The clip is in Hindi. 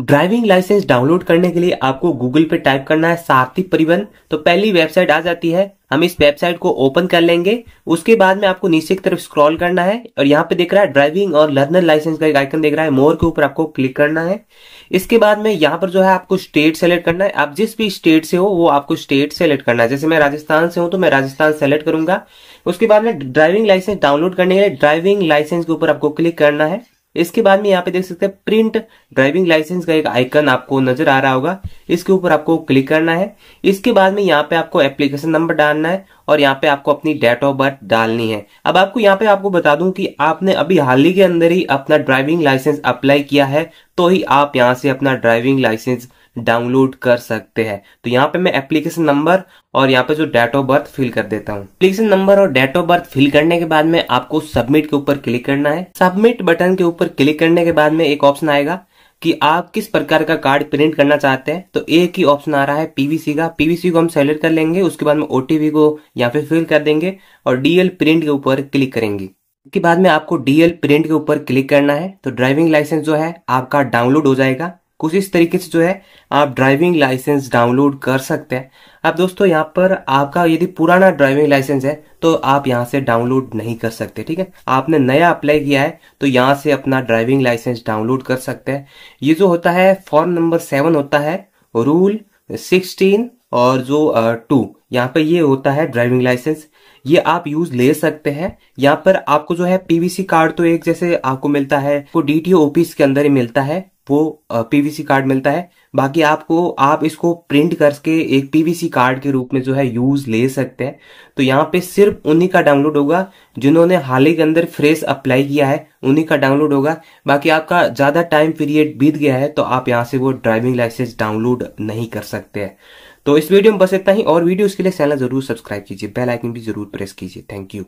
ड्राइविंग लाइसेंस डाउनलोड करने के लिए आपको गूगल पे टाइप करना है सारथी परिवहन तो पहली वेबसाइट आ जाती है हम इस वेबसाइट को ओपन कर लेंगे उसके बाद में आपको नीचे की तरफ स्क्रॉल करना है और यहाँ पे देख रहा है ड्राइविंग और लर्नर लाइसेंस का एक आइकन देख रहा है मोर के ऊपर आपको क्लिक करना है इसके बाद में यहाँ पर जो है आपको स्टेट सेलेक्ट करना है आप जिस भी स्टेट से हो वो आपको स्टेट सेलेक्ट करना है जैसे मैं राजस्थान से हूँ तो मैं राजस्थान सेलेक्ट करूंगा उसके बाद में ड्राइविंग लाइसेंस डाउनलोड करने के लिए ड्राइविंग लाइसेंस के ऊपर आपको क्लिक करना है इसके बाद में यहाँ पे देख सकते हैं प्रिंट ड्राइविंग लाइसेंस का एक आइकन आपको नजर आ रहा होगा इसके ऊपर आपको क्लिक करना है इसके बाद में यहाँ पे आपको एप्लीकेशन नंबर डालना है और यहाँ पे आपको अपनी डेट ऑफ बर्थ डालनी है अब आपको यहाँ पे आपको बता दूं कि आपने अभी हाल ही के अंदर ही अपना ड्राइविंग लाइसेंस अप्लाई किया है तो ही आप यहाँ से अपना ड्राइविंग लाइसेंस डाउनलोड कर सकते हैं तो यहाँ पे मैं एप्लीकेशन नंबर और यहाँ पे जो डेट ऑफ बर्थ फिल कर देता हूँ एप्लीकेशन नंबर और डेट ऑफ बर्थ फिल करने के बाद में आपको सबमिट के ऊपर क्लिक करना है सबमिट बटन के ऊपर क्लिक करने के बाद में एक ऑप्शन आएगा कि आप किस प्रकार का कार्ड प्रिंट करना चाहते हैं तो एक ही ऑप्शन आ रहा है पीवीसी का पीवीसी को हम सेलेक्ट कर लेंगे उसके बाद में ओटीपी को यहाँ पे फिल कर देंगे और डीएल प्रिंट के ऊपर क्लिक करेंगे के बाद में आपको डीएल प्रिंट के ऊपर क्लिक करना है तो ड्राइविंग लाइसेंस जो है आपका डाउनलोड हो जाएगा कुछ इस तरीके से जो है आप ड्राइविंग लाइसेंस डाउनलोड कर सकते हैं अब दोस्तों यहाँ पर आपका यदि पुराना ड्राइविंग लाइसेंस है तो आप यहाँ से डाउनलोड नहीं कर सकते ठीक है आपने नया अप्लाई किया है तो यहाँ से अपना ड्राइविंग लाइसेंस डाउनलोड कर सकते हैं ये जो होता है फॉर्म नंबर सेवन होता है रूल सिक्सटीन और जो टू यहाँ पर ये होता है ड्राइविंग लाइसेंस ये आप यूज ले सकते हैं यहाँ पर आपको जो है पीवीसी कार्ड तो एक जैसे आपको मिलता है वो डीटीओ ऑफिस के अंदर ही मिलता है वो पीवीसी कार्ड मिलता है बाकी आपको आप इसको प्रिंट करके एक पीवीसी कार्ड के रूप में जो है यूज ले सकते हैं तो यहाँ पे सिर्फ उन्हीं का डाउनलोड होगा जिन्होंने हाल ही के अंदर फ्रेश अप्लाई किया है उन्हीं का डाउनलोड होगा बाकी आपका ज़्यादा टाइम पीरियड बीत गया है तो आप यहाँ से वो ड्राइविंग लाइसेंस डाउनलोड नहीं कर सकते हैं तो इस वीडियो में बस इतना ही और वीडियो इसके लिए चैनल जरूर सब्सक्राइब कीजिए बेल आइकन भी जरूर प्रेस कीजिए थैंक यू